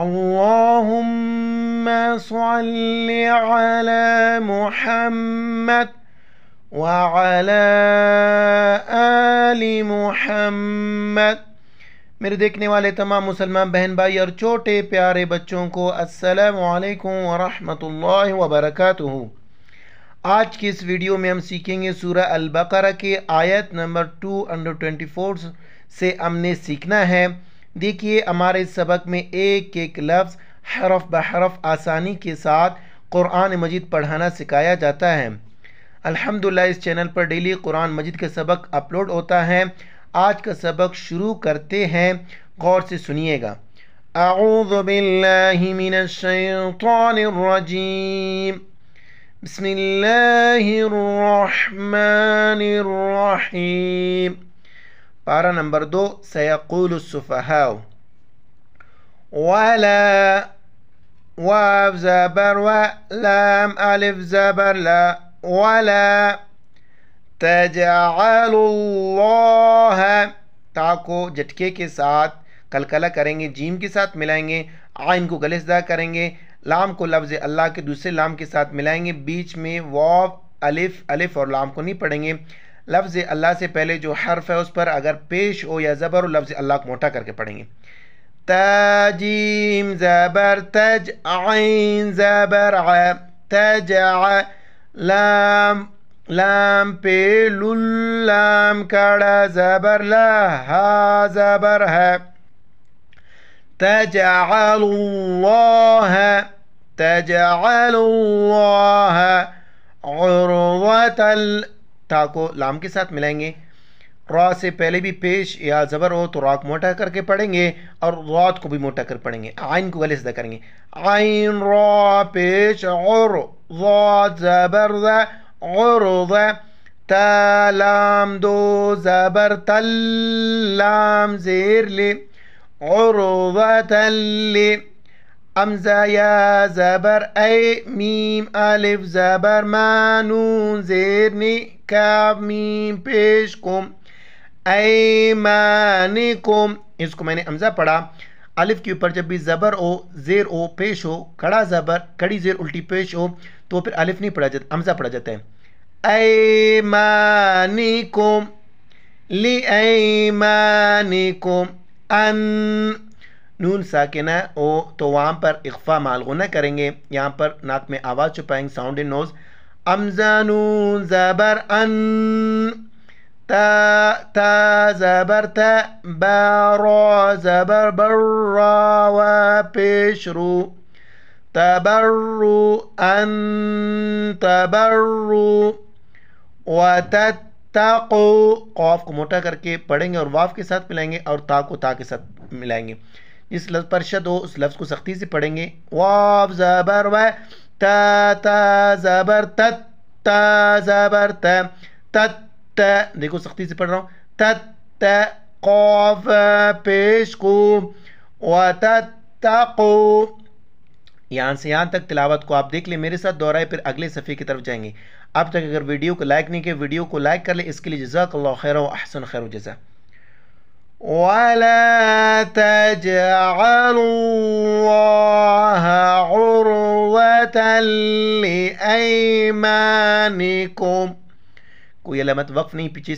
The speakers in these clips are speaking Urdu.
اللهم صل علی محمد وعلی آل محمد میرے دیکھنے والے تمام مسلمان بہن بھائی اور چھوٹے پیارے بچوں کو السلام علیکم ورحمۃ اللہ وبرکاتہ آج کی اس ویڈیو میں ہم سیکھیں گے سورہ البقرہ کے آیت نمبر 2 انڈر 24 سے ہم نے سیکھنا ہے دیکھیے ہمارے سبق میں ایک ایک لفظ حرف بحرف آسانی کے ساتھ قرآن مجید پڑھانا سکھایا جاتا ہے الحمد اس چینل پر ڈیلی قرآن مجید کا سبق اپلوڈ ہوتا ہے آج کا سبق شروع کرتے ہیں غور سے سنیے گا اعوذ باللہ من الشیطان الرجیم بسم اللہ الرحمن الرحیم پارا نمبر دو سیقول زبر زبر الف لا اللہ تا کو جھٹکے کے ساتھ کلکلہ کریں گے جیم کے ساتھ ملائیں گے آئین کو گلے شدہ کریں گے لام کو لفظ اللہ کے دوسرے لام کے ساتھ ملائیں گے بیچ میں الف الف اور لام کو نہیں پڑھیں گے لفظ اللہ سے پہلے جو حرف ہے اس پر اگر پیش ہو یا زبر ہو لفظ اللہ کو موٹا کر کے پڑھیں گے تجیم زبر تج عین تجآبر تج لام لام پہ لام کڑا زبر لح زبر ہے تج عل ہے تج علطل تا کو لام کے ساتھ ملائیں گے را سے پہلے بھی پیش یا زبر ہو تو را کو موٹا کر کے پڑھیں گے اور رات کو بھی موٹا کر پڑھیں گے آئین کو گلے سدہ کریں گے آئین را پیش اور زبر تا لام دو زبر تلام زیر لے اور تل زبر زبر زب میم پیش ایمانکم اس کو میں نے امزا پڑھا الف کے اوپر جب بھی زبر او زیر او پیش ہو کڑا زبر کڑی زیر الٹی پیش ہو تو پھر الف نہیں پڑھا جاتا امزا پڑھا جاتا ہے ایمانکم مانی لی مانی ان نون ساکنہ او تو وہاں پر اقفا مالغنہ کریں گے یہاں پر ناک میں آواز چھپائیں گے ساؤنڈ ان نوز امزا نون زبر ان تا تا زبر تا بارا زبر برا و پیش رو تبرو ان تبرو و تاق و کو موٹا کر کے پڑھیں گے اور واف کے ساتھ ملائیں گے اور تا کو تا کے ساتھ ملائیں گے اس لفظ پر شد ہو اس لفظ کو سختی سے پڑھیں گے زبر زبر زبر و تا تا تا تا تا دیکھو سختی سے پڑھ رہا ہوں تا قوف پیش کو و یہاں سے یہاں تک تلاوت کو آپ دیکھ لیں میرے ساتھ دہرائے پھر اگلے صفحے کی طرف جائیں گے اب تک اگر ویڈیو کو لائک نہیں کہ ویڈیو کو لائک کر لیں اس کے لیے جزاک اللہ خیر و احسن خیر و جزا ولا تجعلوا الله عروة لأيمانكم कोई अलामत वक्फ नहीं पीछे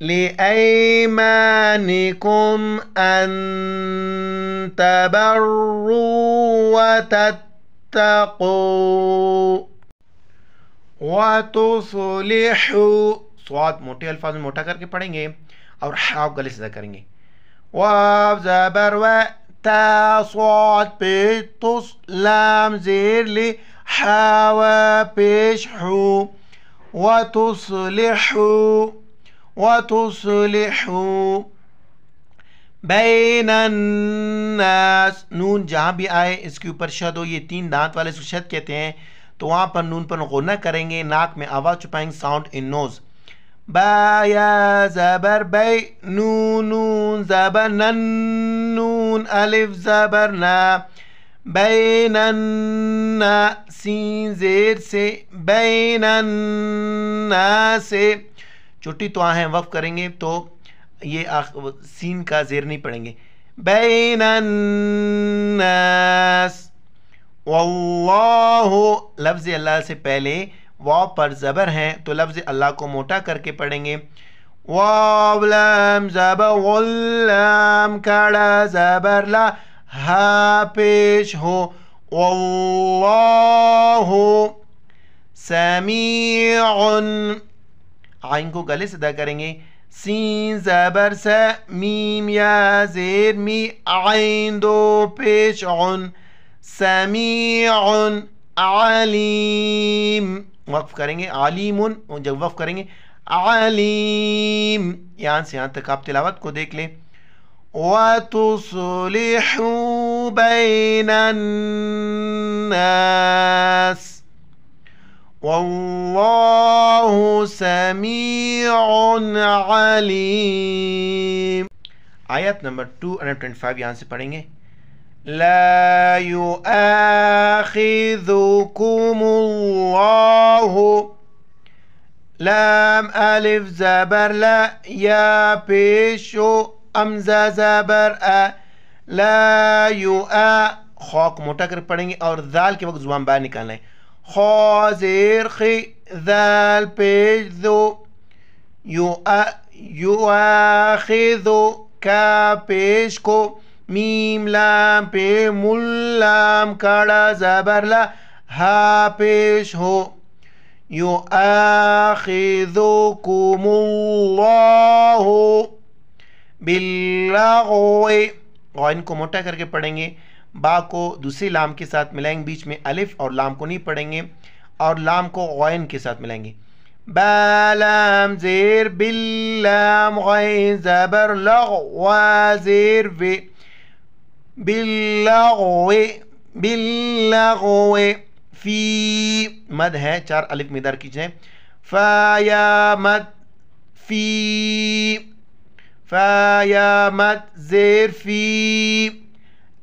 لأيمانكم أن تبروا وتتقوا وتصلحوا स्वाद मोटे अल्फाज کر کے پڑھیں گے اور ح آپ گلے سے کریں گے واب زبر و تا صوت پی تس لام زیر لی حاو پیش حو و تصلحو و تصلحو بین الناس نون جہاں بھی آئے اس کے اوپر شد ہو یہ تین دانت والے اس کو شد کہتے ہیں تو وہاں پر نون پر نقو نہ کریں گے ناک میں آواز چھپائیں گے ساؤنڈ ان نوز با یا زبر بی نون نون زبر نن نون الف زبر نا بینن ن سین زیر سے بین سے چھوٹی تو آہیں وف کریں گے تو یہ آخ سین کا زیر نہیں پڑیں گے بین الناس واللہ لفظ اللہ سے پہلے واو پر زبر ہے تو لفظ اللہ کو موٹا کر کے پڑھیں گے واو لام زبر زبر غلام کڑا لا ہا پیش ہو واللہ سمیع آئین کو گلے سے کریں گے سین زبر س میم یا زیر می آئین دو پیش عن سمیع علیم وقف کریں گے علیم جب وقف کریں گے علیم یہاں سے یہاں تک آپ تلاوت کو دیکھ لیں وَتُصُلِحُ بَيْنَ النَّاسِ وَاللَّهُ سَمِيعٌ عَلِيمٌ آیت نمبر 225 یہاں سے پڑھیں گے لا يؤاخذكم الله لام ألف زبر لا يا بيشو أمزة زبر أ لا يؤا خاک موٹا کر پڑھیں گے اور ذال کے وقت زبان باہر نکالنا ہے خو زیر خی ذال پیش دو یؤاخذ کا پیش کو میم لام پہ ہا پیش ہو یو آخذکم اللہ ہو اور ان کو موٹا کر کے پڑھیں گے با کو دوسری لام کے ساتھ ملائیں گے بیچ میں الف اور لام کو نہیں پڑھیں گے اور لام کو غائن کے ساتھ ملائیں گے زیر زیر زبر وی بلا او فی مد ہے چار علف مدار کی جائیں فایا مد فی فایا مد زیر فی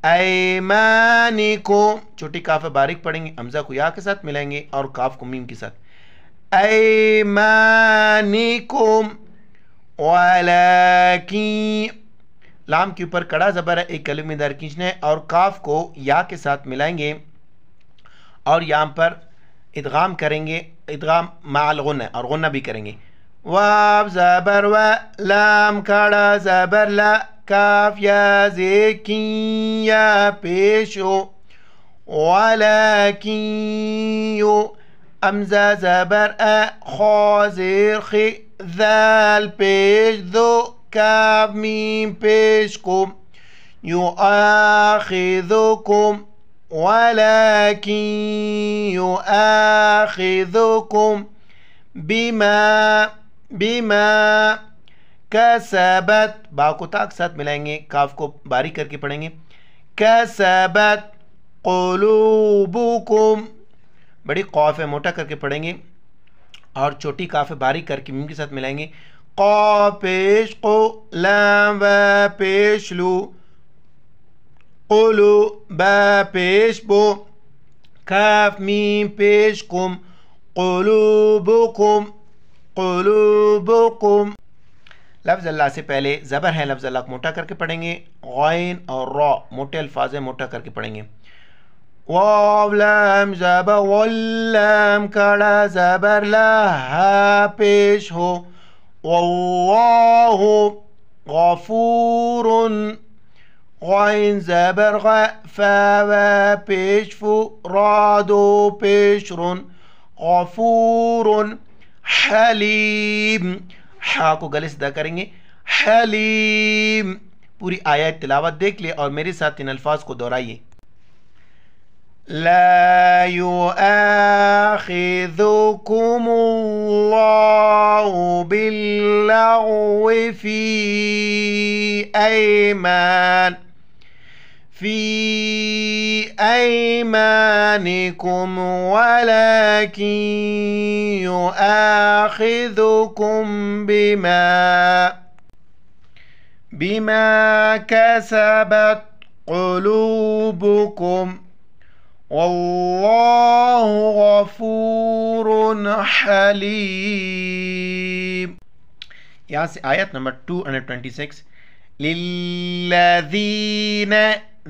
ایمانکم چھوٹی کاف باریک پڑھیں گے امزہ کو یا کے ساتھ ملائیں گے اور کاف کو میم کے ساتھ ایمانکم ولیکن لام کے اوپر کڑا زبر ایک قلم در کنچنے اور کاف کو یا کے ساتھ ملائیں گے اور یام پر ادغام کریں گے ادغام مال غنہ اور غنہ بھی کریں گے واب زبر و لام کڑا زبر لا کاف یا یا زیکین پیشو ولیکین یو امزا زبر خوزر خی ذال پیش دو پیش کو یو آ خیزو بما کسبت با کو تاک ساتھ ملائیں گے کاف کو باری کر کے پڑھیں گے کسبت قلوبکم بڑی قوف ہے موٹا کر کے پڑھیں گے اور چھوٹی کافیں باری کر کے میم کے ساتھ ملائیں گے قا پیش قو لام و پیش لو قلو با پیش بو کاف میم پیش کم قلوب کم قلوب کم لفظ اللہ سے پہلے زبر ہے لفظ اللہ کو موٹا کر کے پڑھیں گے غائن اور را موٹے الفاظیں موٹا کر کے پڑھیں گے واو لام زبر واللام کڑا زبر لہا پیش ہو والله غفور وين زبر فوا بيشفو رادو بشر غفور حليم حاكو قلس دا کریں حليم پوری آیات تلاوت دیکھ لیں اور میرے ساتھ ان الفاظ کو دورائیے لا يؤاخذكم اللغو في أيمان في أيمانكم ولكن يؤاخذكم بما بما كسبت قلوبكم والله غفور حليم یہاں سے آیت نمبر 226 للذین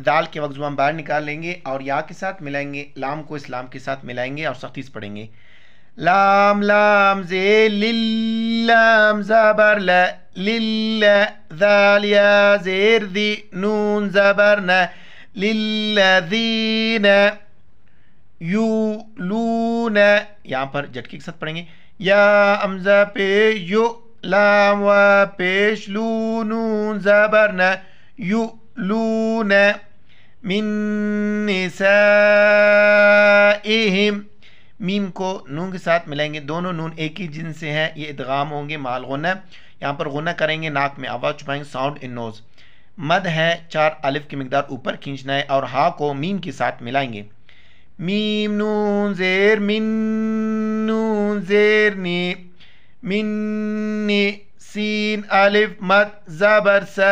دال کے وقت زبان باہر نکال لیں گے اور یا کے ساتھ ملائیں گے لام کو اسلام کے ساتھ ملائیں گے اور سختی سے پڑھیں گے لام لام زے لام زبر ل لل ذال یا زیر دی نون زبر نہ للذین یولون یہاں پر جٹکی کے ساتھ پڑھیں گے یا امزہ پہ یو لام و پیش زبر نہ یو لون مین سم میم کو نون کے ساتھ ملائیں گے دونوں نون ایک ہی جن سے ہیں یہ ادغام ہوں گے مال غنہ یہاں پر غنہ کریں گے ناک میں آواز چھپائیں گے ساؤنڈ ان نوز مد ہے چار الف کی مقدار اوپر کھینچنا ہے اور ہا کو میم کے ساتھ ملائیں گے میم نون زیر من نون زیر نی منی سین الف مت زبر سا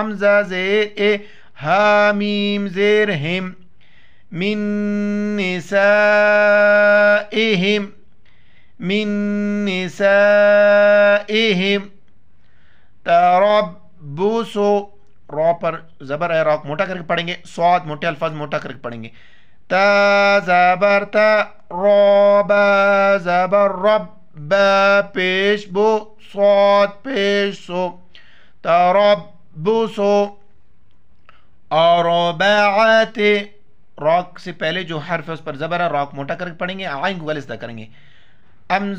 امزا زیر اے حامیم زیر ہیم مم سا من ہیم ت رب سو روپر زبر ہے راک موٹا کر کے پڑھیں گے سواد موٹے الفاظ موٹا کر کے پڑھیں گے تا زبر تا رب زبر رب ب پیش بو سوت پیش سو تب سو اور راک سے پہلے جو حرف ہے اس پر زبر ہے راک موٹا کر کے پڑھیں گے آئنگ کریں گے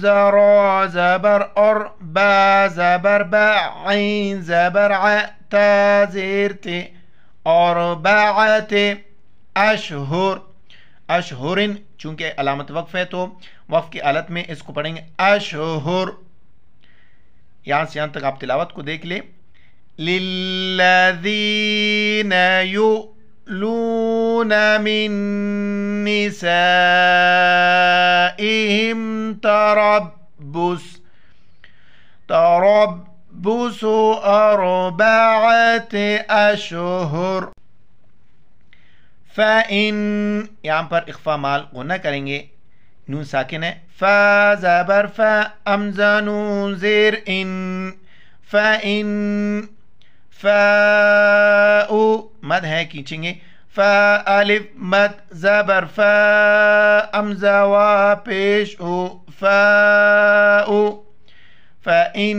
زبر اور با با زبر زبر عین زیر تے اور بعت اشہر اشہورن چونکہ علامت وقف ہے تو وقف کی حالت میں اس کو پڑھیں گے اشہور یہاں سے یہاں تک آپ تلاوت کو دیکھ لیں للذین من نسائهم تربس تربس اربعت اشہور فَإِن یہاں پر اخفا مال غنہ کریں گے نون ساکن ہے فبر فمز نو زیر ان فن فت ہے کھینچیں گے ف ع مد ظر فمز وا پیش او فن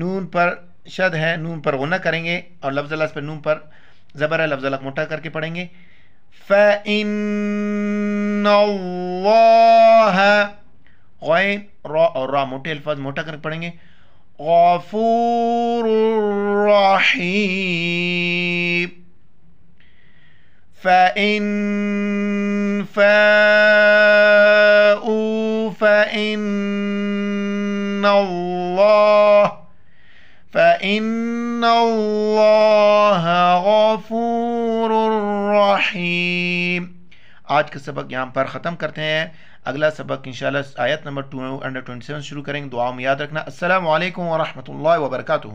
نون پر شد ہے نون پر غنہ کریں گے اور لفظ اللہ اس پر نون پر زبر ہے لفظ اللہ موٹا کر کے پڑھیں گے فَإِنَّ اللَّهَ غَيْن را اور را موٹے الفاظ موٹا کر کے پڑھیں گے غَفُورُ الرَّحِيمِ فَإِن فَاءُ فَإِنَّ اللَّهَ ان اللہ غفور الرحیم آج کا سبق یہاں پر ختم کرتے ہیں اگلا سبق انشاءاللہ آیت نمبر 227 شروع کریں گے دعاؤں میں یاد رکھنا السلام علیکم ورحمۃ اللہ وبرکاتہ